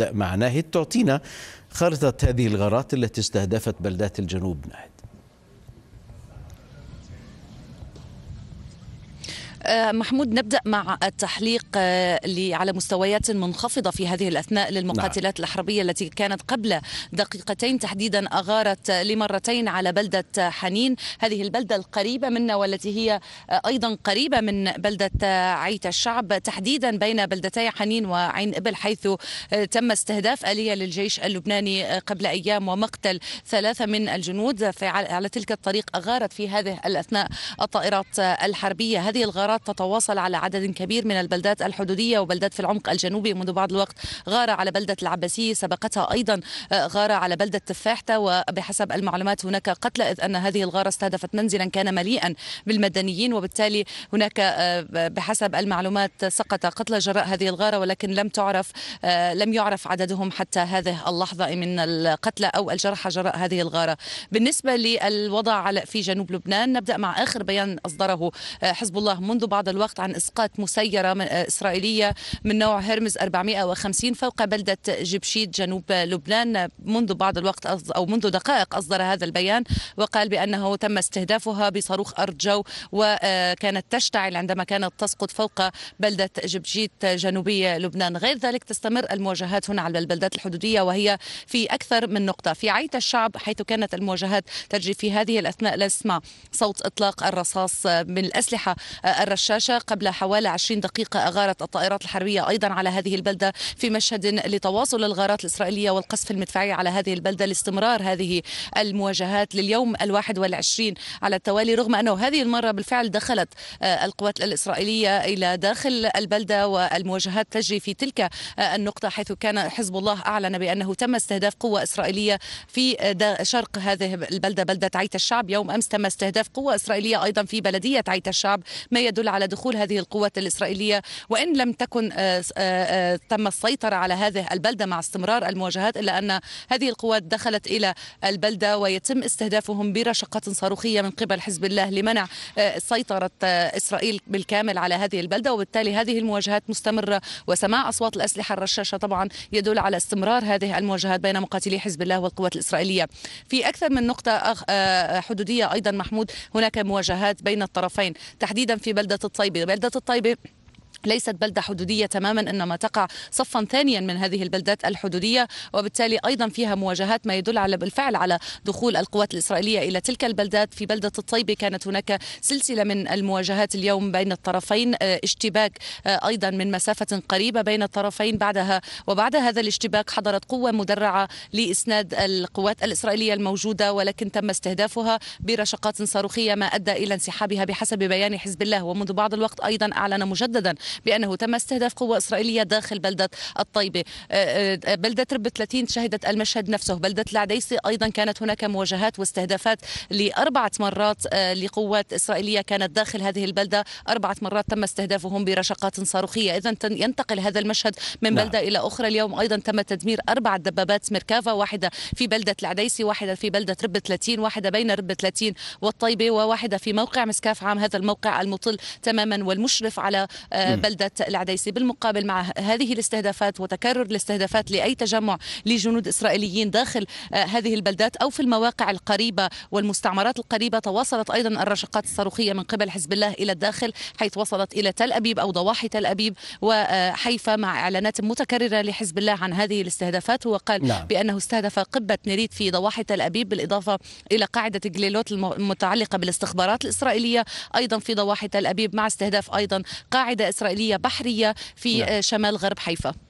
مع تعطينا خريطة هذه الغارات التي استهدفت بلدات الجنوب ناحية آه، محمود نبدأ مع التحليق آه، على مستويات منخفضة في هذه الأثناء للمقاتلات نعم. الحربية التي كانت قبل دقيقتين تحديدا أغارت لمرتين على بلدة حنين هذه البلدة القريبة منا والتي هي آه، أيضا قريبة من بلدة عيت الشعب تحديدا بين بلدتي حنين وعين إبل حيث تم استهداف آلية للجيش اللبناني قبل أيام ومقتل ثلاثة من الجنود على تلك الطريق أغارت في هذه الأثناء الطائرات الحربية هذه الغارات الغارات تتواصل على عدد كبير من البلدات الحدودية وبلدات في العمق الجنوبي منذ بعض الوقت غارة على بلدة العباسية سبقتها أيضا آه، غارة على بلدة تفاحتة وبحسب المعلومات هناك قتلى إذ أن هذه الغارة استهدفت منزلا كان مليئا بالمدنيين وبالتالي هناك آه، بحسب المعلومات سقط قتلى جراء هذه الغارة ولكن لم تعرف آه، لم يعرف عددهم حتى هذه اللحظة من القتلى أو الجرحى جراء هذه الغارة بالنسبة للوضع في جنوب لبنان نبدأ مع آخر بيان أصدره حزب الله منذ منذ بعض الوقت عن إسقاط مسيرة من آه، إسرائيلية من نوع هرمز 450 فوق بلدة جبشيت جنوب لبنان منذ بعض الوقت أو منذ دقائق أصدر هذا البيان وقال بأنه تم استهدافها بصاروخ أرض جو وكانت آه، تشتعل عندما كانت تسقط فوق بلدة جبشيت جنوبية لبنان غير ذلك تستمر المواجهات هنا على البلدات الحدودية وهي في أكثر من نقطة في عيت الشعب حيث كانت المواجهات تجري في هذه الأثناء لا صوت إطلاق الرصاص من الأسلحة الرشاشة قبل حوالي 20 دقيقة أغارت الطائرات الحربية أيضا على هذه البلدة في مشهد لتواصل الغارات الإسرائيلية والقصف المدفعي على هذه البلدة لاستمرار هذه المواجهات لليوم الواحد والعشرين على التوالي رغم أنه هذه المرة بالفعل دخلت آه، القوات الإسرائيلية إلى داخل البلدة والمواجهات تجري في تلك آه، النقطة حيث كان حزب الله أعلن بأنه تم استهداف قوة إسرائيلية في آه، شرق هذه البلدة بلدة عيت الشعب يوم أمس تم استهداف قوة إسرائيلية أيضا في بلدية عيت الشعب ما يدل على دخول هذه القوات الإسرائيلية وإن لم تكن آه، آه، آه، تم السيطرة على هذه البلدة مع استمرار المواجهات إلا أن هذه القوات دخلت إلى البلدة ويتم استهدافهم برشقات صاروخية من قبل حزب الله لمنع سيطرة إسرائيل بالكامل على هذه البلدة وبالتالي هذه المواجهات مستمرة وسماع أصوات الأسلحة الرشاشة طبعا يدل على استمرار هذه المواجهات بين مقاتلي حزب الله والقوات الإسرائيلية في أكثر من نقطة حدودية أيضا محمود هناك مواجهات بين الطرفين تحديدا في بلدة بلدة الطيبة بلدة الطيبة ليست بلدة حدودية تماما إنما تقع صفا ثانيا من هذه البلدات الحدودية وبالتالي أيضا فيها مواجهات ما يدل على بالفعل على دخول القوات الإسرائيلية إلى تلك البلدات في بلدة الطيبة كانت هناك سلسلة من المواجهات اليوم بين الطرفين آه، اشتباك آه، أيضا من مسافة قريبة بين الطرفين بعدها وبعد هذا الاشتباك حضرت قوة مدرعة لإسناد القوات الإسرائيلية الموجودة ولكن تم استهدافها برشقات صاروخية ما أدى إلى انسحابها بحسب بيان حزب الله ومنذ بعض الوقت أيضا أعلن مجددا بأنه تم استهداف قوة إسرائيلية داخل بلدة الطيبة آه، آه، آه، بلدة رب 30 شهدت المشهد نفسه بلدة العديسي أيضا كانت هناك مواجهات واستهدافات لأربعة مرات لقوات إسرائيلية كانت داخل هذه البلدة أربعة مرات تم استهدافهم برشقات صاروخية إذا ينتقل هذا المشهد من نعم. بلدة إلى أخرى اليوم أيضا تم تدمير أربع دبابات ميركافا واحدة في بلدة العديسي واحدة في بلدة رب 30 واحدة بين رب 30 والطيبة وواحدة في موقع مسكاف عام هذا الموقع المطل تماما والمشرف على بلدة العديسي بالمقابل مع هذه الاستهدافات وتكرر الاستهدافات لأي تجمع لجنود إسرائيليين داخل آه، هذه البلدات أو في المواقع القريبة والمستعمرات القريبة تواصلت أيضا الرشقات الصاروخية من قبل حزب الله إلى الداخل حيث وصلت إلى تل أبيب أو ضواحي تل أبيب وحيفا مع إعلانات متكررة لحزب الله عن هذه الاستهدافات هو قال نعم. بأنه استهدف قبة نريد في ضواحي تل أبيب بالإضافة إلى قاعدة جليلوت المتعلقة بالاستخبارات الإسرائيلية أيضا في ضواحي تل أبيب مع استهداف أيضا قاعدة إسرائيلية إسرائيلية بحرية في نعم. آه، شمال غرب حيفا